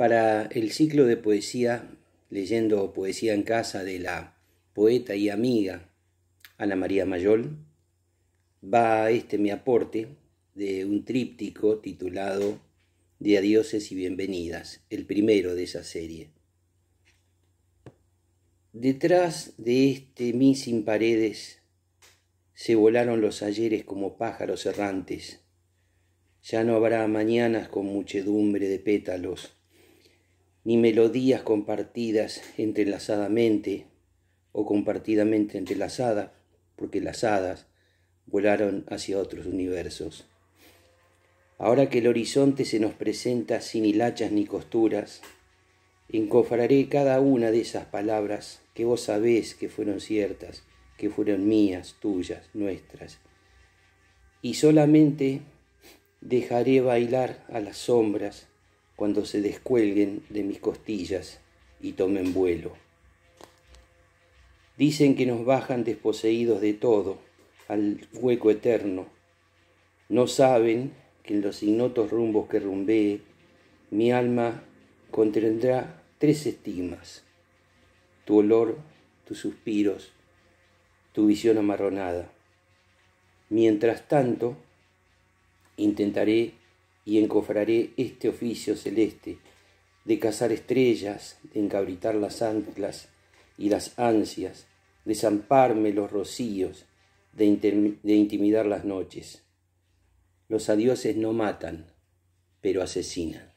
Para el ciclo de poesía, leyendo Poesía en Casa de la poeta y amiga Ana María Mayol, va este mi aporte de un tríptico titulado De adioses y bienvenidas, el primero de esa serie. Detrás de este mí sin paredes se volaron los ayeres como pájaros errantes. Ya no habrá mañanas con muchedumbre de pétalos ni melodías compartidas entrelazadamente o compartidamente entrelazadas, porque las hadas volaron hacia otros universos. Ahora que el horizonte se nos presenta sin hilachas ni costuras, encofraré cada una de esas palabras que vos sabés que fueron ciertas, que fueron mías, tuyas, nuestras. Y solamente dejaré bailar a las sombras cuando se descuelguen de mis costillas y tomen vuelo. Dicen que nos bajan desposeídos de todo al hueco eterno. No saben que en los ignotos rumbos que rumbé, mi alma contendrá tres estigmas. tu olor, tus suspiros, tu visión amarronada. Mientras tanto, intentaré y encofraré este oficio celeste de cazar estrellas, de encabritar las anclas y las ansias, de zamparme los rocíos, de, de intimidar las noches. Los adioses no matan, pero asesinan.